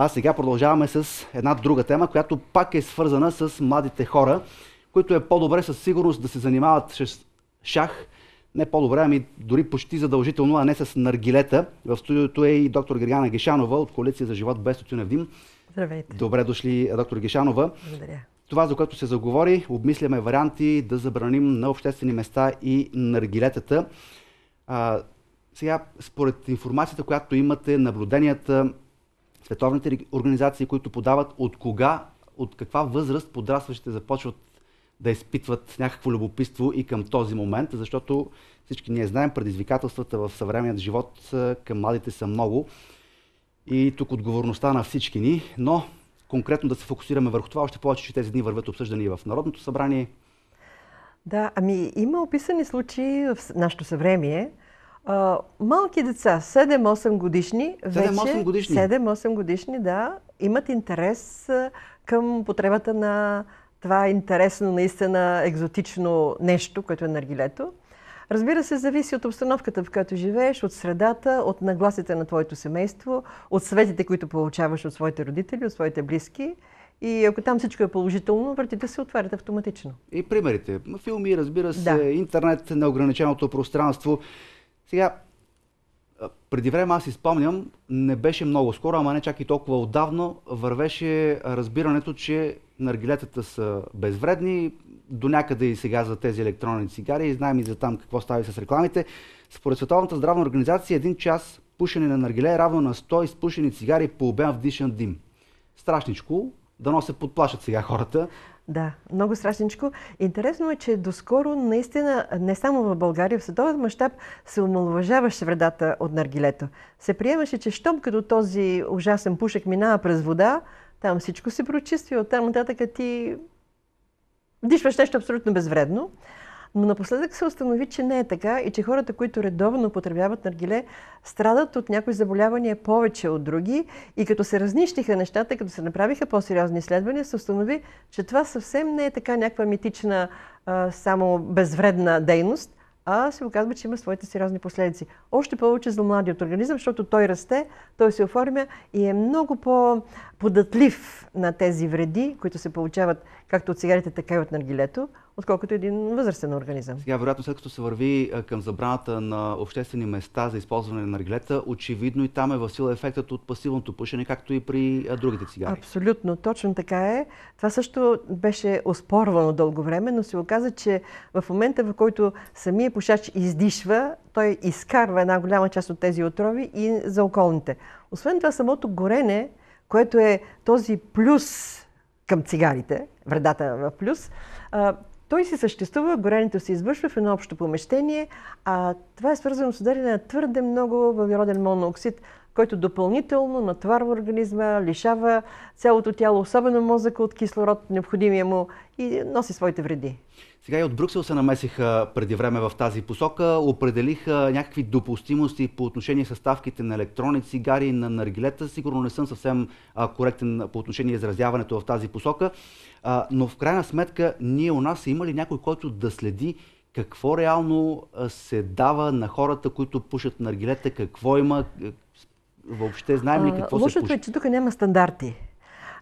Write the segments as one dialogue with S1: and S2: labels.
S1: А сега продължаваме с една друга тема, която пак е свързана с младите хора, които е по-добре със сигурност да се занимават с шах, не по-добре, ами дори почти задължително, а не с наргилета. В студиото е и доктор Гергана Гешанова от Коалиция за живот без тютюнев дим. Здравейте. Добре дошли, доктор Гешанова. Благодаря. Това, за което се заговори, обмисляме варианти да забраним на обществени места и наргилетата. А, сега, според информацията, която имате, наблюденията, световните организации, които подават от кога, от каква възраст подрастващите започват да изпитват някакво любопитство и към този момент, защото всички ние знаем, предизвикателствата в съвременният живот към младите са много. И тук отговорността на всички ни, но конкретно да се фокусираме върху това, още повече, че тези дни върват обсъждани в Народното събрание. Да, ами
S2: има описани случаи в нашето съвремие, а, малки деца, 7-8 годишни, вече 7-8 годишни. 7-8 годишни, да, имат интерес към потребата на това интересно, наистина екзотично нещо, което е наргилето. Разбира се, зависи от обстановката, в която живееш, от средата, от нагласите на твоето семейство, от съветите, които получаваш от своите родители, от своите близки.
S1: И ако там всичко е положително, вратите се отварят автоматично. И примерите. Филми, разбира се, да. интернет, неограниченото пространство. Сега, преди време аз изпомням, не беше много скоро, ама не чак и толкова отдавно, вървеше разбирането, че наргилетата са безвредни, до някъде и сега за тези електронни цигари, и знаем и за там какво става с рекламите. Според Световната здравна организация, един час пушене на наргиле е равно на 100 изпушени цигари по обем вдишан дим. Страшничко, дано се подплашат сега хората, да, много страшничко. Интересно е, че доскоро
S2: наистина не само в България, в световен мащаб се омалуважаваше вредата от наргилето. Се приемаше, че щом като този ужасен пушек минава през вода, там всичко се прочисти, оттам нататък ти дишваш нещо абсолютно безвредно. Но напоследък се установи, че не е така и че хората, които редовно употребяват наргиле, страдат от някои заболявания повече от други. И като се разнищиха нещата, като се направиха по-сериозни изследвания, се установи, че това съвсем не е така някаква митична, само безвредна дейност, а се оказва, че има своите сериозни последици. Още повече за младият организъм, защото той расте, той се оформя и е много по-податлив на тези вреди, които се получават както от цигарите, така и от наргилето отколкото един възрастен организъм.
S1: Сега, вероятно, след като се върви към забраната на обществени места за използване на реглета, очевидно и там е в сила ефектът от пасивното пушене, както и при другите цигари.
S2: Абсолютно, точно така е. Това също беше оспорвано дълго време, но се оказа, че в момента, в който самия пушач издишва, той изкарва една голяма част от тези отрови и за околните. Освен това, самото горене, което е този плюс към цигарите, вредата в плюс, той си съществува, горенето се извършва в едно общо помещение, а това е свързано с ударение на твърде много въглероден монооксид, който допълнително натварва организма, лишава цялото тяло, особено мозъка от кислород, необходимия му и носи своите вреди.
S1: Сега и от Брюксел се намесиха преди време в тази посока, определиха някакви допустимости по отношение съставките на електронни цигари, на наргилета. Сигурно не съм съвсем а, коректен по отношение изразяването в тази посока, а, но в крайна сметка ние у нас има ли някой, който да следи какво реално се дава на хората, които пушат наргилета, какво има, въобще знаем ли какво а, се пуши? Лошото е,
S2: че тук няма стандарти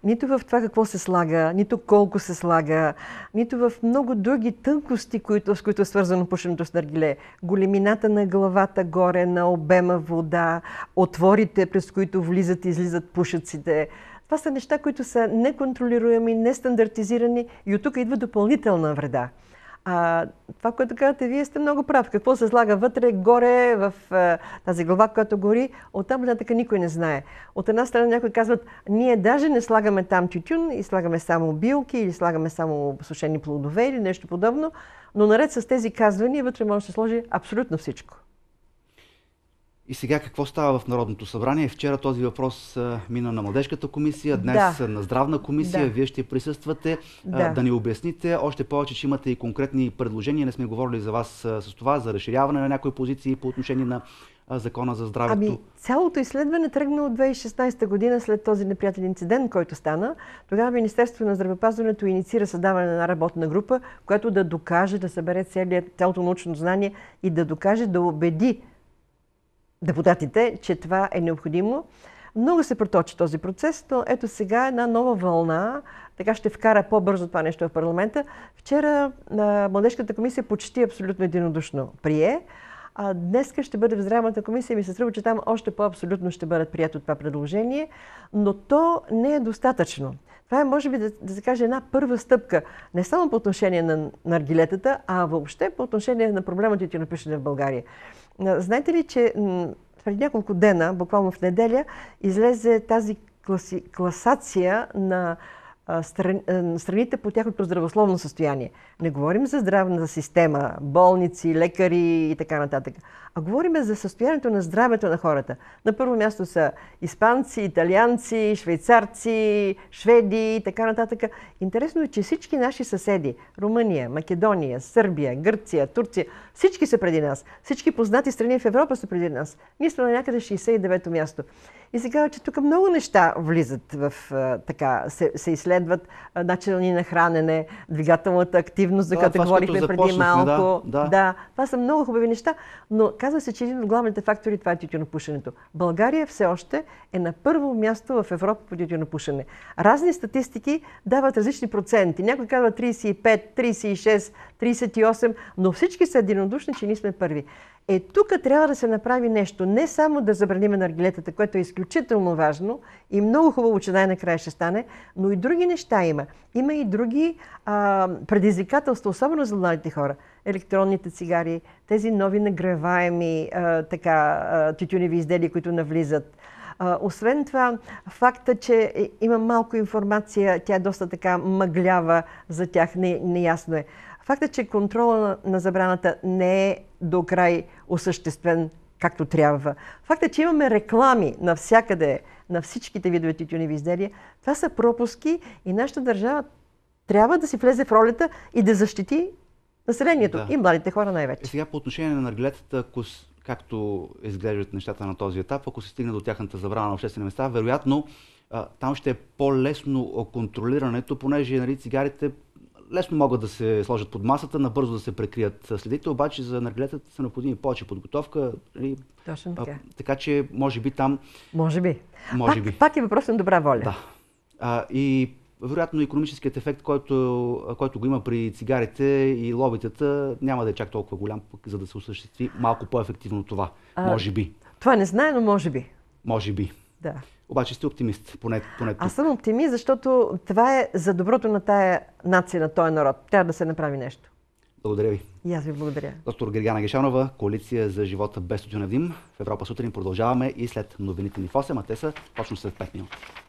S2: нито в това какво се слага, нито колко се слага, нито в много други тънкости, които, с които е свързано пушеното с наргиле. Големината на главата горе, на обема вода, отворите, през които влизат и излизат пушеците. Това са неща, които са неконтролируеми, нестандартизирани и от тук идва допълнителна вреда. А, това, което казвате, вие сте много прав. Какво се слага вътре, горе, в а, е, тази глава, която гори, оттам нататък никой не знае. От една страна някои казват, ние даже не слагаме там тютюн и слагаме само билки или слагаме само сушени плодове или нещо подобно, но наред с тези казвания вътре може да се сложи абсолютно всичко.
S1: И сега какво става в Народното събрание? Вчера този въпрос а, мина на Младежката комисия, днес да. на Здравна комисия. Да. Вие ще присъствате да. А, да ни обясните. Още повече, че имате и конкретни предложения. Не сме говорили за вас а, с това, за разширяване на някои позиции по отношение на Закона за здравето? Ами,
S2: цялото изследване тръгна от 2016 година след този неприятен инцидент, който стана. Тогава Министерството на здравеопазването инициира създаване на една работна група, която да докаже, да събере цялото научно знание и да докаже, да убеди депутатите, че това е необходимо. Много се проточи този процес, но ето сега една нова вълна, така ще вкара по-бързо това нещо в парламента. Вчера а, Младежката комисия почти абсолютно единодушно прие. А днеска ще бъде в здравната комисия и ми се струва, че там още по-абсолютно ще бъдат прияти от това предложение, но то не е достатъчно. Това е, може би, да, да се каже една първа стъпка, не само по отношение на наргилетата, а въобще по отношение на проблемът и напишете в България. Знаете ли, че преди няколко дена, буквално в неделя, излезе тази класи, класация на страните по тяхното здравословно състояние. Не говорим за здравната система, болници, лекари и така нататък, а говорим за състоянието на здравето на хората. На първо място са испанци, италианци, швейцарци, шведи и така нататък. Интересно е, че всички наши съседи, Румъния, Македония, Сърбия, Гърция, Турция, всички са преди нас. Всички познати страни в Европа са преди нас. Ние сме на някъде 69-то място. И сега, че тук много неща влизат в така, се, се изследват начина ни на хранене, двигателната активност, за която говорихме преди малко. Да, да. да, това са много хубави неща, но казва се, че един от главните фактори това е тютюнопушенето. България все още е на първо място в Европа по тютюнопушене. Разни статистики дават различни проценти. Някой казва 35, 36, 38, но всички са единодушни, че ние сме първи. Е, тук трябва да се направи нещо. Не само да забраним наргилетата, което е изключително важно и много хубаво, че най-накрая ще стане, но и други неща има. Има и други а, предизвикателства, особено за младите хора. Електронните цигари, тези нови нагреваеми а, така, а, тютюневи изделия, които навлизат. А, освен това, факта, че е, има малко информация, тя е доста така мъглява за тях, не, неясно е. Факта, че контрола на, на забраната не е до край осъществен както трябва. Факта, е, че имаме реклами навсякъде, на всичките видове тютюневи изделия, това са пропуски и нашата държава трябва да си влезе в ролята и да защити населението да. и
S1: младите хора най-вече. Е, сега по отношение на наргилетата, както изглеждат нещата на този етап, ако се стигне до тяхната забрана на обществени места, вероятно там ще е по-лесно контролирането, понеже нали, цигарите лесно могат да се сложат под масата, набързо да се прекрият следите, обаче за наргилетата са необходими повече подготовка. Нали? Точно така. А, така че, може би там... Може би. Може пак, би. Пак е въпрос на добра воля. Да. А, и вероятно економическият ефект, който, който го има при цигарите и лобитата, няма да е чак толкова голям, за да се осъществи малко по-ефективно това. А, може би. Това не знае, но може би. Може би. Да. Обаче сте оптимист, поне, поне тук. Аз съм оптимист, защото това
S2: е за доброто на тая нация, на този народ. Трябва да се направи нещо. Благодаря ви. И аз ви благодаря.
S1: Доктор Гергана Гешанова, Коалиция за живота без тютюнев дим. В Европа сутрин продължаваме и след новините ни в 8, а те са точно след 5 минути.